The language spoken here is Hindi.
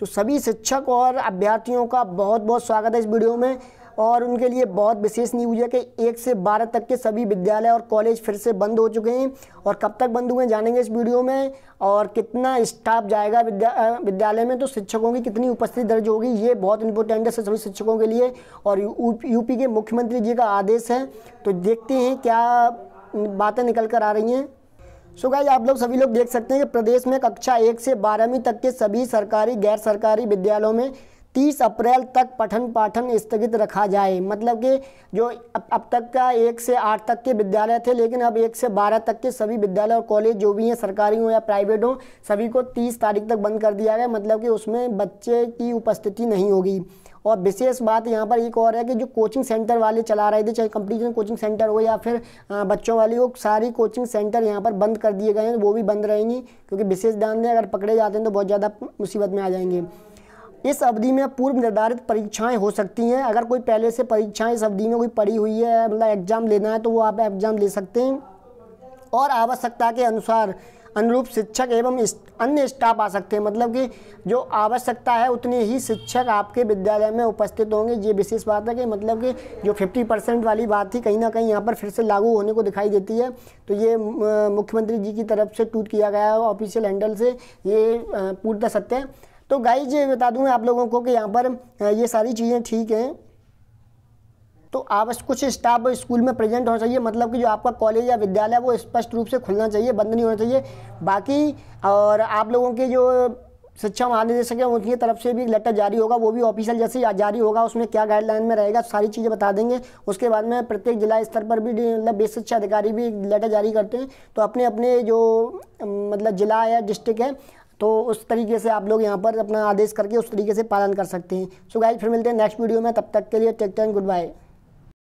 तो सभी शिक्षक और अभ्यर्थियों का बहुत बहुत स्वागत है इस वीडियो में और उनके लिए बहुत विशेष न्यूज है कि एक से बारह तक के सभी विद्यालय और कॉलेज फिर से बंद हो चुके हैं और कब तक बंद हुए जानेंगे इस वीडियो में और कितना स्टाफ जाएगा विद्या विद्यालय में तो शिक्षकों की कितनी उपस्थिति दर्ज होगी ये बहुत इंपॉर्टेंट है सभी शिक्षकों के लिए और यू, यूपी के मुख्यमंत्री जी का आदेश है तो देखते हैं क्या बातें निकल कर आ रही हैं सो so आप लोग सभी लोग देख सकते हैं कि प्रदेश में कक्षा एक से बारहवीं तक के सभी सरकारी गैर सरकारी विद्यालयों में 30 अप्रैल तक पठन पाठन स्थगित रखा जाए मतलब कि जो अब, अब तक का एक से आठ तक के विद्यालय थे लेकिन अब एक से बारह तक के सभी विद्यालय और कॉलेज जो भी हैं सरकारी हों या प्राइवेट हों सभी को तीस तारीख तक बंद कर दिया गया मतलब कि उसमें बच्चे की उपस्थिति नहीं होगी और विशेष बात यहाँ पर एक और है कि जो कोचिंग सेंटर वाले चला रहे थे चाहे कंपटीशन कोचिंग सेंटर हो या फिर बच्चों वाली हो सारी कोचिंग सेंटर यहाँ पर बंद कर दिए गए हैं वो भी बंद रहेंगी क्योंकि विशेष ध्यान दें अगर पकड़े जाते हैं तो बहुत ज़्यादा मुसीबत में आ जाएंगे इस अवधि में पूर्व निर्धारित परीक्षाएं हो सकती हैं अगर कोई पहले से परीक्षाएं इस अवधि में कोई पड़ी हुई है मतलब एग्ज़ाम लेना है तो वो आप एग्ज़ाम ले सकते हैं और आवश्यकता के अनुसार अनुरूप शिक्षक एवं अन्य स्टाफ आ सकते हैं मतलब कि जो आवश्यकता है उतने ही शिक्षक आपके विद्यालय में उपस्थित होंगे ये विशेष बात है कि मतलब कि जो 50 परसेंट वाली बात थी कहीं ना कहीं यहाँ पर फिर से लागू होने को दिखाई देती है तो ये मुख्यमंत्री जी की तरफ से टूट किया गया है ऑफिशियल हैंडल से ये पूर्णतः सत्य है तो गाइज बता दूँ आप लोगों को कि यहाँ पर ये सारी चीज़ें ठीक हैं तो आप कुछ स्टाफ स्कूल में प्रेजेंट होना चाहिए मतलब कि जो आपका कॉलेज या विद्यालय वो स्पष्ट रूप से खुलना चाहिए बंद नहीं होना चाहिए बाकी और आप लोगों के जो शिक्षा महानिदेशक हैं उनकी तरफ से भी लेटर जारी होगा वो भी ऑफिशियल जैसे जारी होगा उसमें क्या गाइडलाइन में रहेगा सारी चीज़ें बता देंगे उसके बाद में प्रत्येक जिला स्तर पर भी मतलब बेस शिक्षा अधिकारी भी लेटर जारी करते हैं तो अपने अपने जो मतलब जिला या डिस्ट्रिक्ट है तो उस तरीके से आप लोग यहाँ पर अपना आदेश करके उस तरीके से पालन कर सकते हैं सो गाइज फिर मिलते हैं नेक्स्ट वीडियो में तब तक के लिए टेक टेन गुड बाय